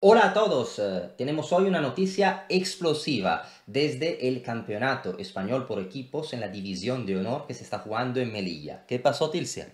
Hola a todos, eh, tenemos hoy una noticia explosiva desde el campeonato español por equipos en la división de honor que se está jugando en Melilla. ¿Qué pasó, Tilcia?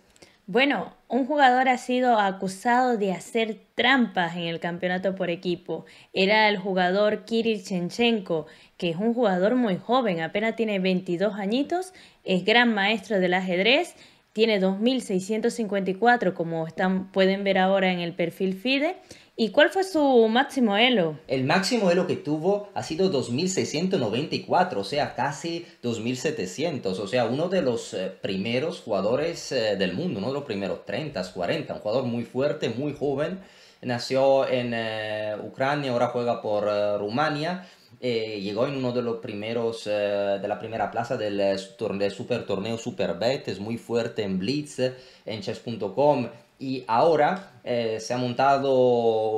Bueno, un jugador ha sido acusado de hacer trampas en el campeonato por equipo. Era el jugador Kirill Chenchenko, que es un jugador muy joven, apenas tiene 22 añitos, es gran maestro del ajedrez, tiene 2.654 como están, pueden ver ahora en el perfil FIDE ¿Y cuál fue su máximo elo? El máximo elo que tuvo ha sido 2694, o sea, casi 2700, o sea, uno de los eh, primeros jugadores eh, del mundo, uno de los primeros 30, 40, un jugador muy fuerte, muy joven, nació en eh, Ucrania, ahora juega por Rumania. llegó en uno de los primeros de la primera plaza del, del super torneo Superbet, es muy fuerte en Blitz, en chess.com, y ahora eh, se ha montado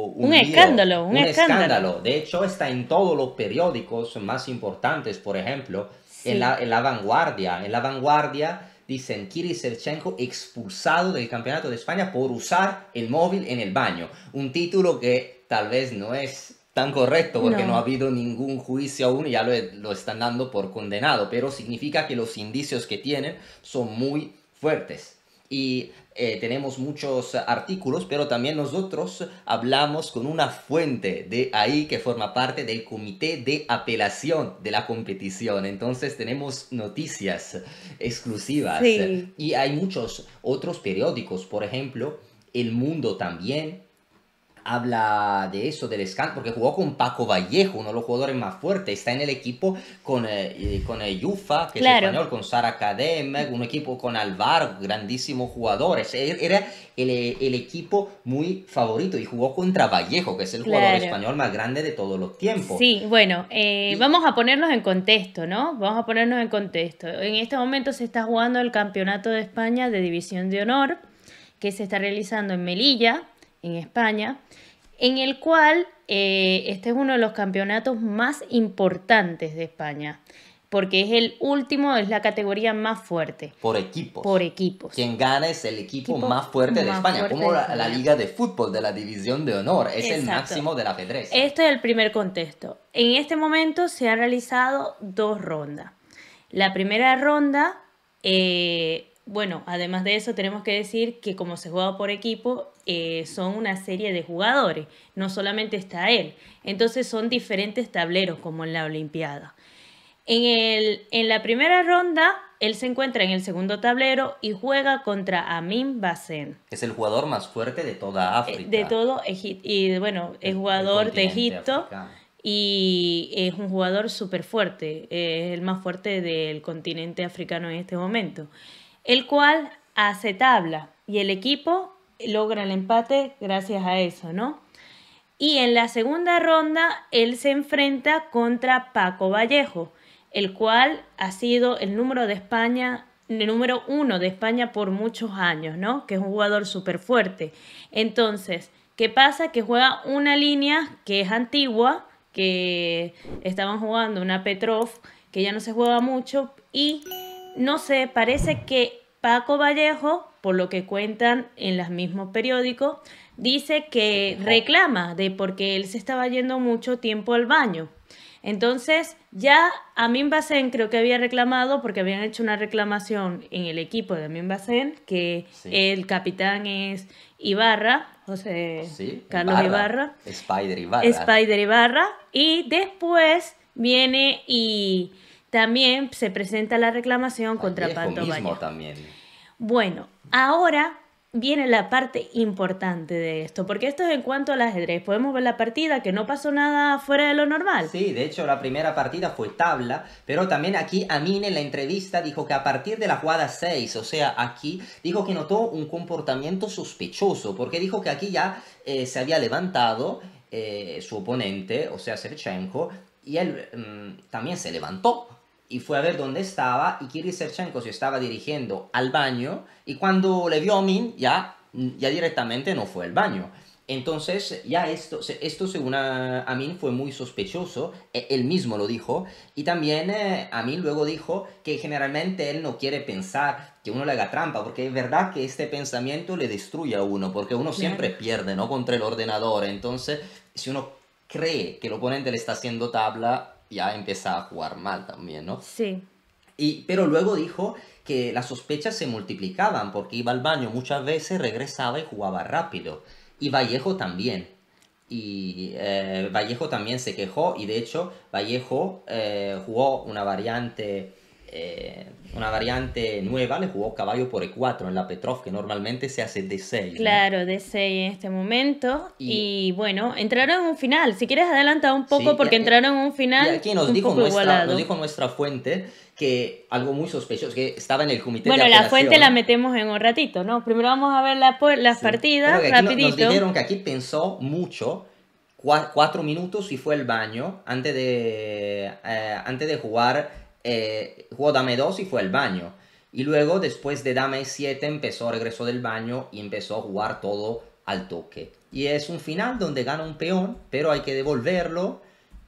un, escándalo, un, escándalo. De hecho, está en todos los periódicos más importantes, por ejemplo, en, la, vanguardia. En la vanguardia dicen Kiri Serchenko expulsado del Campeonato de España por usar el móvil en el baño. Un título que tal vez no es tan correcto porque no, no ha habido ningún juicio aún y ya lo, lo están dando por condenado, pero significa que los indicios que tienen son muy fuertes y eh, tenemos muchos artículos, pero también nosotros hablamos con una fuente de ahí que forma parte del comité de apelación de la competición. Entonces tenemos noticias exclusivas y hay muchos otros periódicos, por ejemplo, El Mundo también habla de eso, del escándalo, porque jugó con Paco Vallejo, uno de los jugadores más fuertes, está en el equipo con, eh, eh, con eh, Yufa, que es español, con Sara Cadem, un equipo con Alvaro, grandísimos jugadores, e-, era el, equipo muy favorito y jugó contra Vallejo, que es el jugador español más grande de todos los tiempos. Sí, bueno, vamos a ponernos en contexto, ¿no? Vamos a ponernos en contexto. En este momento se está jugando el Campeonato de España de División de Honor, que se está realizando en Melilla, en España, en el cual eh, este es uno de los campeonatos más importantes de España, porque es el último, es la categoría más fuerte. Por equipos. Por equipos. Quien gana es el equipo, más fuerte de España, como La, Liga de Fútbol de la División de Honor, es el máximo de la ajedrez. Este es el primer contexto. En este momento se han realizado dos rondas. La primera ronda, eh, bueno, además de eso tenemos que decir que como se juega por equipo, eh, son una serie de jugadores, no solamente está él. Entonces son diferentes tableros como en la Olimpiada. En, el, en la primera ronda, él se encuentra en el segundo tablero y juega contra Amin Basen. Es el jugador más fuerte de toda eh, África. De todo Egipto. Y bueno, es jugador de Egipto. Y es un jugador súper fuerte, es el más fuerte del continente africano en este momento, el cual hace tabla y el equipo logra el empate gracias a eso, ¿no? Y en la segunda ronda él se enfrenta contra Paco Vallejo, el cual ha sido el número de España, el número uno de España por muchos años, ¿no? Que es un jugador súper fuerte. Entonces, ¿qué pasa? Que juega una línea que es antigua, que estaban jugando una Petrov, que ya no se juega mucho, y no sé, parece que Paco Vallejo por lo que cuentan en los mismos periódicos, dice que reclama de porque él se estaba yendo mucho tiempo al baño. Entonces, ya Amin Basen creo que había reclamado, porque habían hecho una reclamación en el equipo de Amin que el capitán es Ibarra, José Carlos Ibarra, Spider Ibarra. Spider Ibarra. Y después viene y también se presenta la reclamación contra panto mismo bueno, ahora viene la parte importante de esto, porque esto es en cuanto al ajedrez. Podemos ver la partida, que no pasó nada fuera de lo normal. Sí, de hecho la primera partida fue tabla, pero también aquí mí en la entrevista dijo que a partir de la jugada 6, o sea, aquí, dijo que notó un comportamiento sospechoso, porque dijo que aquí ya eh, se había levantado eh, su oponente, o sea, Serchenko, y él mm, también se levantó y fue a ver dónde estaba y Kirill Serchenko se estaba dirigiendo al baño y cuando le vio a Min ya, ya directamente no fue al baño. Entonces ya esto, esto según Amin fue muy sospechoso, e, él mismo lo dijo, y también eh, a Amin luego dijo que generalmente él no quiere pensar que uno le haga trampa, porque es verdad que este pensamiento le destruye a uno, porque uno siempre pierde, ¿no? Contra el ordenador, entonces si uno cree que el oponente le está haciendo tabla, ya empezaba a jugar mal también, ¿no? Sí. Y, pero luego dijo que las sospechas se multiplicaban porque iba al baño muchas veces, regresaba y jugaba rápido. Y Vallejo también. Y eh, Vallejo también se quejó y de hecho Vallejo eh, jugó una variante eh, una variante nueva, le jugó caballo por E4 en la Petrov, que normalmente se hace D6. Claro, D6 en este momento. Y, bueno, entraron en un final. Si quieres adelanta un poco porque entraron en un final. aquí nos, dijo nuestra, fuente que algo muy sospechoso, que estaba en el comité bueno, de Bueno, la fuente la metemos en un ratito, ¿no? Primero vamos a ver las partidas, rapidito. Nos dijeron que aquí pensó mucho cuatro minutos y fue al baño antes de, eh, antes de jugar eh, jugó Dame 2 y fue al baño. Y luego, después de Dame 7, empezó, regresó del baño y empezó a jugar todo al toque. Y es un final donde gana un peón, pero hay que devolverlo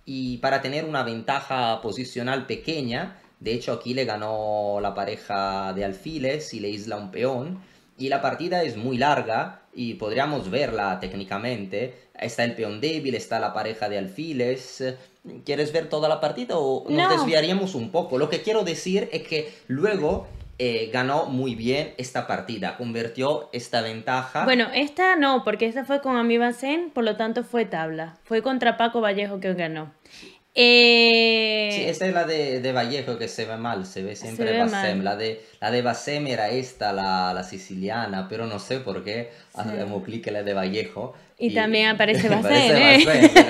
y para tener una ventaja posicional pequeña. De hecho, aquí le ganó la pareja de alfiles y le isla un peón. Y la partida es muy larga y podríamos verla técnicamente. Está el peón débil, está la pareja de alfiles ¿Quieres ver toda la partida o nos desviaríamos un poco? Lo que quiero decir es que luego eh, ganó muy bien esta partida, convirtió esta ventaja. Bueno, esta no, porque esta fue con Ami Bacen, por lo tanto fue tabla. Fue contra Paco Vallejo que ganó. Eh, sí, esta es la de, Vallejo que se ve mal, se ve siempre se La de, la de era esta, la, la siciliana, pero no sé por qué hacemos clic en la de Vallejo. Y, también aparece bastante ¿eh?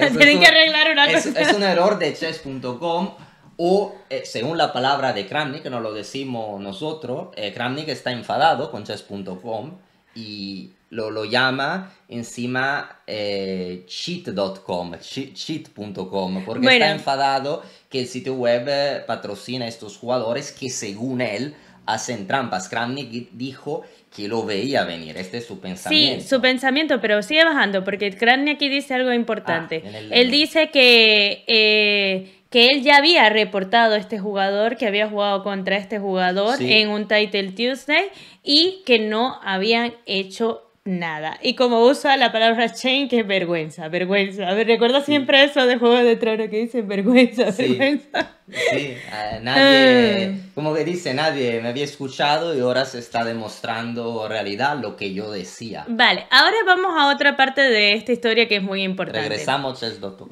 Tienen que arreglar una es, Es un error de chess.com o, eh, según la palabra de Kramnik, que no lo decimos nosotros, eh, Kramnik está enfadado con chess.com y lo, lo, llama encima eh, cheat.com, cheat.com, porque está enfadado que el sitio web patrocina a estos jugadores que según él hacen trampas. Kramnik dijo que lo veía venir, este es su pensamiento. Sí, su pensamiento, pero sigue bajando, porque aquí dice algo importante. Ah, él dice que, eh, que él ya había reportado a este jugador, que había jugado contra este jugador en un Title Tuesday y que no habían hecho nada. Y como usa la palabra chain, que es vergüenza, vergüenza. A recuerda siempre eso de Juego de Tronos que dice vergüenza, vergüenza. Sí, nadie, ah. como que dice, nadie me había escuchado y ahora se está demostrando realidad lo que yo decía. Vale, ahora vamos a otra parte de esta historia que es muy importante. Regresamos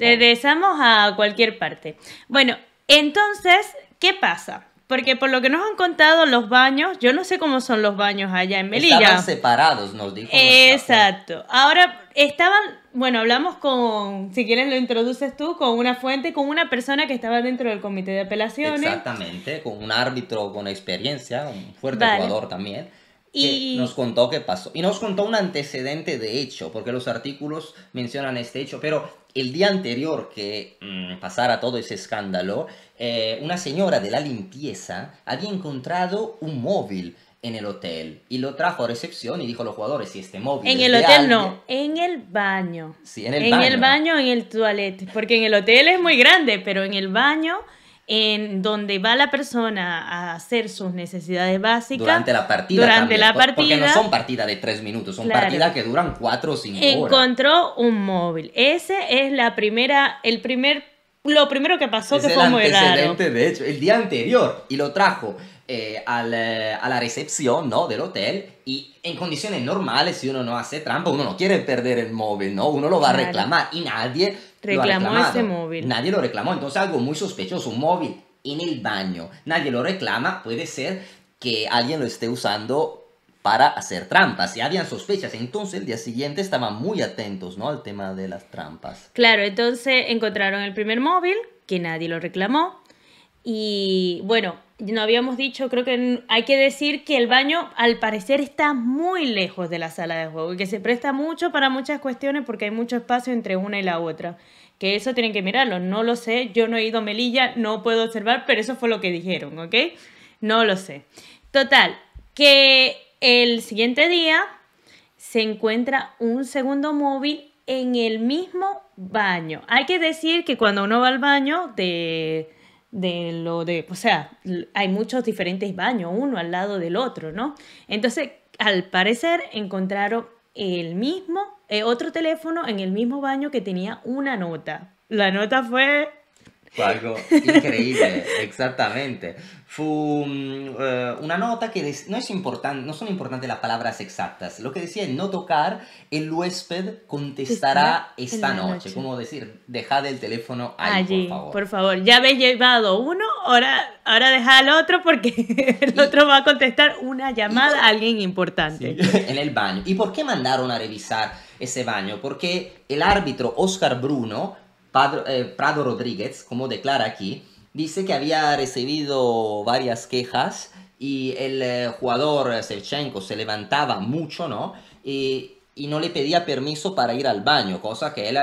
Regresamos a cualquier parte. Bueno, entonces, ¿qué pasa? Porque por lo que nos han contado los baños, yo no sé cómo son los baños allá en Melilla. Estaban separados, nos dijo. Exacto. Ahora estaban, bueno, hablamos con, si quieres lo introduces tú, con una fuente, con una persona que estaba dentro del comité de apelaciones. Exactamente, con un árbitro con experiencia, un fuerte jugador también. Y nos contó qué pasó. Y nos contó un antecedente de hecho, porque los artículos mencionan este hecho, pero el día anterior que mm, pasara todo ese escándalo, eh, una señora de la limpieza había encontrado un móvil en el hotel y lo trajo a recepción y dijo a los jugadores si este móvil en el hotel no en el baño sí en el baño en el baño en el porque en el hotel es muy grande pero en el baño en donde va la persona a hacer sus necesidades básicas. Durante la partida. Durante la partida. Pues, porque no son partidas de tres minutos, son partidas que duran cuatro o cinco encontró horas. Encontró un móvil. Ese es la primera, el primer, lo primero que pasó que fue muy raro. de hecho, el día anterior, y lo trajo eh, al, eh, a la recepción, ¿no? Del hotel, y en condiciones normales, si uno no hace trampa, uno no quiere perder el móvil, ¿no? Uno lo va a reclamar, y nadie reclamó ese móvil. Nadie lo reclamó, entonces algo muy sospechoso, un móvil en el baño, nadie lo reclama, puede ser que alguien lo esté usando para hacer trampas y habían sospechas. Entonces el día siguiente estaban muy atentos ¿no? al tema de las trampas. Claro, entonces encontraron el primer móvil, que nadie lo reclamó. Y bueno, no habíamos dicho, creo que hay que decir que el baño al parecer está muy lejos de la sala de juego y que se presta mucho para muchas cuestiones porque hay mucho espacio entre una y la otra. Que eso tienen que mirarlo, no lo sé, yo no he ido a Melilla, no puedo observar, pero eso fue lo que dijeron, ¿ok? No lo sé. Total, que el siguiente día se encuentra un segundo móvil en el mismo baño. Hay que decir que cuando uno va al baño de de lo de, o sea, hay muchos diferentes baños, uno al lado del otro, ¿no? Entonces, al parecer encontraron el mismo, eh, otro teléfono en el mismo baño que tenía una nota. La nota fue fue algo increíble, exactamente. Fue eh, una nota que no, es importante, no son importantes las palabras exactas. Lo que decía es no tocar, el huésped contestará esta noche. Como decir, dejad el teléfono ahí, allí, por favor. Por favor, ya habéis llevado uno, ahora, ahora deja al otro porque el otro va a contestar una llamada a alguien importante. en el baño. ¿Y por qué mandaron a revisar ese baño? Porque el árbitro Oscar Bruno eh, Prado Rodríguez, como declara aquí, dice que había recibido varias quejas y el eh, jugador Sevchenko se levantaba mucho, ¿no? Y, no le pedía permiso para ir al baño, cosa que él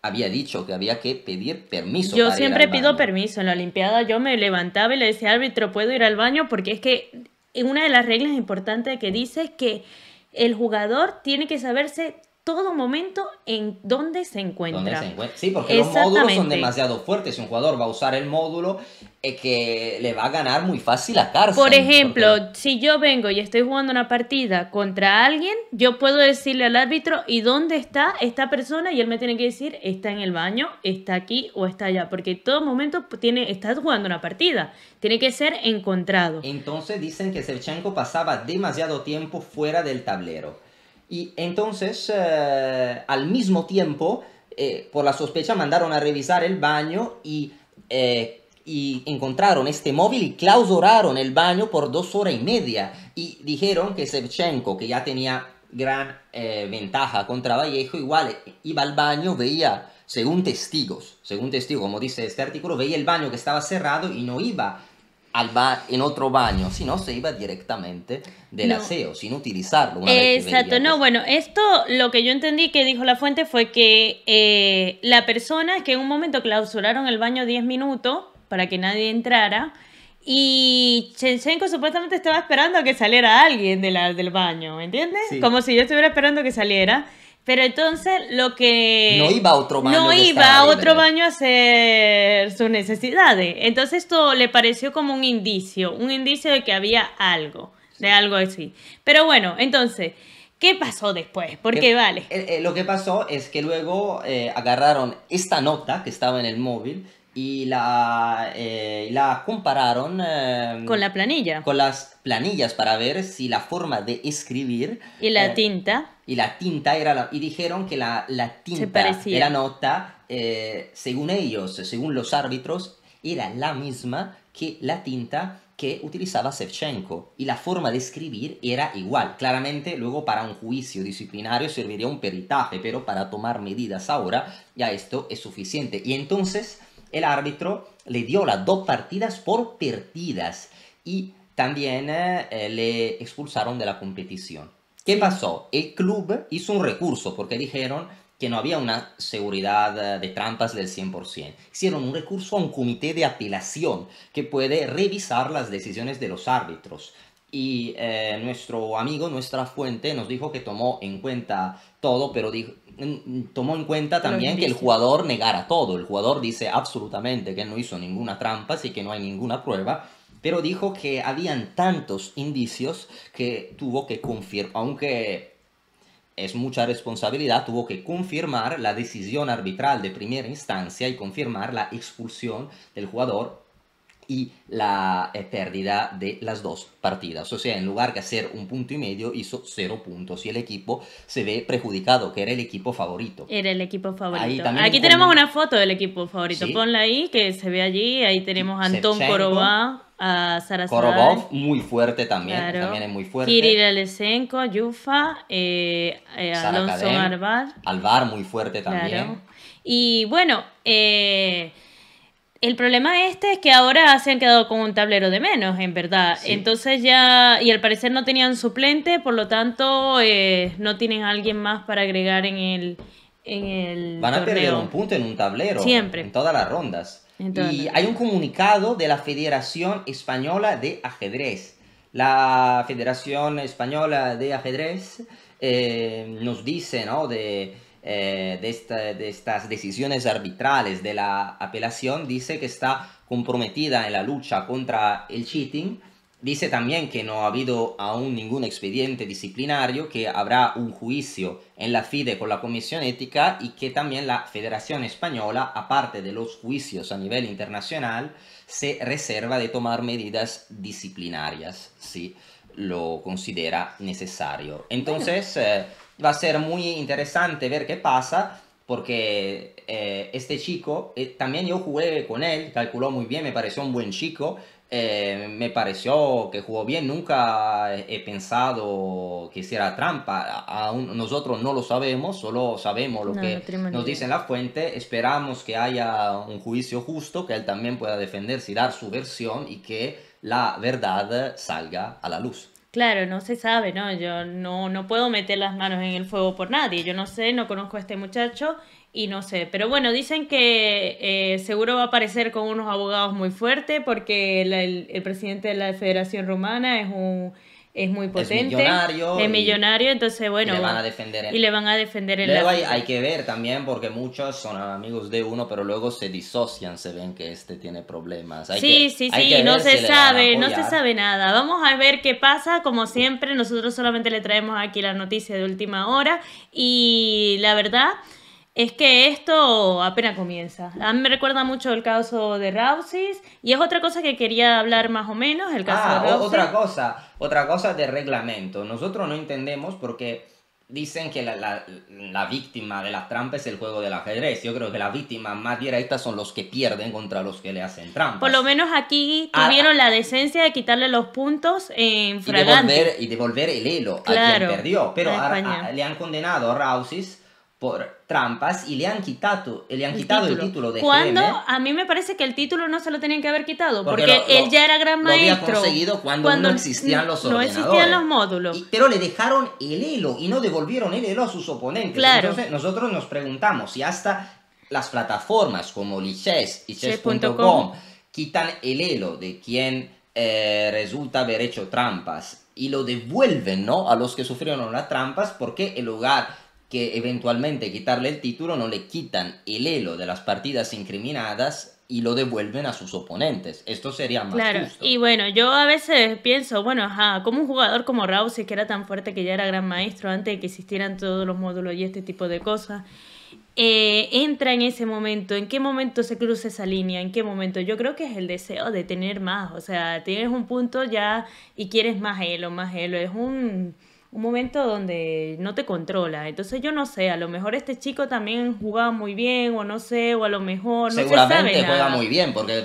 había dicho que había que pedir permiso. Yo siempre pido permiso. En la Olimpiada yo me levantaba y le decía, árbitro, ¿puedo ir al baño? Porque es que una de las reglas importantes que dice es que el jugador tiene que saberse todo momento en donde se encuentra. Sí, porque los módulos son demasiado fuertes. Si Un jugador va a usar el módulo es eh, que le va a ganar muy fácil la cárcel. Por ejemplo, si yo vengo y estoy jugando una partida contra alguien, yo puedo decirle al árbitro y dónde está esta persona y él me tiene que decir está en el baño, está aquí o está allá, porque todo momento tiene estás jugando una partida, tiene que ser encontrado. Entonces dicen que Serchenko pasaba demasiado tiempo fuera del tablero. Y entonces, eh, al mismo tiempo, eh, por la sospecha, mandaron a revisar el baño y, eh, y, encontraron este móvil y clausuraron el baño por dos horas y media. Y dijeron que Sevchenko, que ya tenía gran ventaja contra Vallejo, igual iba al baño, veía, según testigos, según testigo, como dice este artículo, veía el baño que estaba cerrado y no iba al en otro baño, si no se iba directamente del aseo, sin utilizarlo. Exacto, no, pues. bueno, esto lo que yo entendí que dijo la fuente fue que eh, la persona que en un momento clausuraron el baño 10 minutos para que nadie entrara, y Chenchenko supuestamente estaba esperando a que saliera alguien del baño, ¿me entiendes? Como si yo estuviera esperando que saliera. Pero entonces lo que... No iba a otro baño. No iba a otro baño a hacer sus necesidades. Entonces esto le pareció como un indicio, un indicio de que había algo, de algo así. Pero bueno, entonces, ¿qué pasó después? Porque eh, vale. Eh, eh, lo que pasó es que luego agarraron esta nota que estaba en el móvil y la, eh, la compararon em, con la planilla. Con las planillas para ver si la forma de escribir... Y la eh, tinta. Y la tinta era... y dijeron que la, la tinta de la nota, eh, según ellos, según los árbitros, era la misma que la tinta que utilizaba Shevchenko y la forma de escribir era igual. Claramente luego para un juicio disciplinario serviría un peritaje, pero para tomar medidas ahora ya esto es suficiente. Y entonces el árbitro le dio las dos partidas por perdidas y también eh, eh, le expulsaron de la competición. ¿Qué pasó? El club hizo un recurso porque dijeron que no había una seguridad eh, de trampas del 100%. Hicieron un recurso a un comité de apelación que puede revisar las decisiones de los árbitros. Y nuestro amigo, nuestra fuente, nos dijo que tomó en cuenta todo, pero dijo, tomó en cuenta también que el jugador negara todo. El jugador dice absolutamente que no hizo ninguna trampa, así que no hay ninguna prueba. Pero dijo que habían tantos indicios que tuvo que confirmar, aunque es mucha responsabilidad, tuvo que confirmar la decisión arbitral de primera instancia y confirmar la expulsión del jugador y la eh, pérdida de las dos partidas. O sea, en lugar de hacer un punto y medio, hizo cero puntos y el equipo se ve perjudicado, que era el equipo favorito. Era el equipo favorito. Aquí tenemos una foto del equipo favorito. Ponla ahí, que se ve allí. Ahí tenemos a Antón Corobá. A Sara Korobov, muy fuerte también. También es muy fuerte. Kirill Yufa, eh, eh Alonso Alvar. Alvar, muy fuerte también. Y bueno, eh, el problema este es que ahora se han quedado con un tablero de menos, en verdad. Entonces ya, y al parecer no tenían suplente, por lo tanto eh, no tienen a alguien más para agregar en el, en el Van a tener perder un punto en un tablero. Siempre. En todas las rondas. Y hay un comunicado de la Federación Española de Ajedrez. La Federación Española de Ajedrez eh, nos dice, ¿no? De, eh, de, estas decisiones arbitrales de la apelación, dice que está comprometida en la lucha contra el cheating. Dice también que no ha habido aún ningún expediente disciplinario, que habrá un juicio en la FIDE con la Comisión Ética y que también la Federación Española, aparte de los juicios a nivel internacional, se reserva de tomar medidas disciplinarias. Sí lo considera necesario. Entonces eh, va a ser muy interesante ver qué pasa porque eh, este chico, eh, también yo jugué con él, calculó muy bien, me pareció un buen chico, me pareció que jugó bien, nunca he pensado que hiciera trampa, nosotros no lo sabemos, solo sabemos lo que nos dice la fuente, esperamos que haya un juicio justo, que él también pueda defenderse y dar su versión y que la verdad salga a la luz. Claro, no se sabe, ¿no? Yo no, puedo meter las manos en el fuego por nadie. Yo no sé, no conozco a este muchacho y no sé. Pero bueno, dicen que eh, seguro va a aparecer con unos abogados muy fuertes porque el, el presidente de la Federación Romana es un es muy potente. Es millonario. Es millonario, entonces bueno. Y le van a defender. el Y le van a defender el luego hay, que ver también porque muchos son amigos de uno, pero luego se disocian, se ven que este tiene problemas. sí, sí, sí, no se sabe, no se sabe nada. Vamos a ver qué pasa, como siempre, nosotros solamente le traemos aquí la noticia de última hora y la verdad es que esto apenas comienza. A mí me recuerda mucho el caso de Rousis y es otra cosa que quería hablar más o menos, el caso ah, otra cosa, otra cosa de reglamento. Nosotros no entendemos porque dicen que la, víctima de las trampas es el juego del ajedrez. Yo creo que las víctimas más directas son los que pierden contra los que le hacen trampas. Por lo menos aquí ah, tuvieron ah. la decencia de quitarle los puntos en fragante. Y devolver, el hilo a quien perdió. Pero le han condenado a Rausis por trampas y le han quitado, eh, le han el quitado título. el título de cuando A mí me parece que el título no se lo tenían que haber quitado, porque, él ya era gran maestro. Lo había conseguido cuando, no existían los no existían los módulos. pero le dejaron el hilo y no devolvieron el hilo a sus oponentes. Entonces nosotros nos preguntamos si hasta las plataformas como Lichess, Lichess.com, quitan el hilo de quien eh, resulta haber hecho trampas y lo devuelven ¿no? a los que sufrieron las trampas porque el lugar que eventualmente quitarle el título no le quitan el elo de las partidas incriminadas y lo devuelven a sus oponentes. Esto sería más Justo. Y bueno, yo a veces pienso, bueno, ajá, como un jugador como Rousey, que era tan fuerte que ya era gran maestro antes de que existieran todos los módulos y este tipo de cosas, eh, entra en ese momento, en qué momento se cruza esa línea, en qué momento. Yo creo que es el deseo de tener más, o sea, tienes un punto ya y quieres más elo, más elo, es un un momento donde no te controla. Entonces yo no sé, a lo mejor este chico también jugaba muy bien, o no sé, o a lo mejor no Seguramente juega muy bien, porque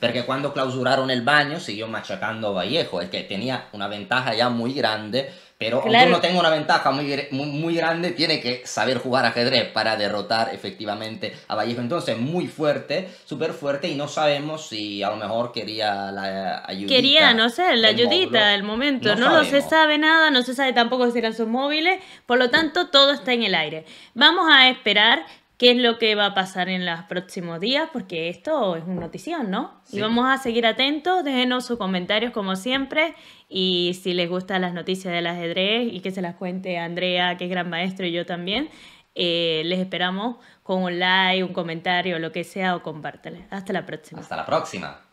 porque cuando clausuraron el baño siguió machacando a Vallejo, el que tenía una ventaja ya muy grande pero aunque uno una ventaja muy, muy, grande, tiene que saber jugar ajedrez para derrotar efectivamente a Vallejo. Entonces, muy fuerte, súper fuerte, y no sabemos si a lo mejor quería la ayudita. Quería, no sé, la ayudita del momento. No, se sabe nada, no se sabe tampoco si eran sus móviles, por lo tanto, todo está en el aire. Vamos a esperar qué es lo que va a pasar en los próximos días, porque esto es una notición, ¿no? Y vamos a seguir atentos, déjenos sus comentarios como siempre y si les gustan las noticias del ajedrez y que se las cuente Andrea, que es gran maestro, y yo también. Eh, les esperamos con un like, un comentario, lo que sea, o compártele. Hasta la próxima. Hasta la próxima.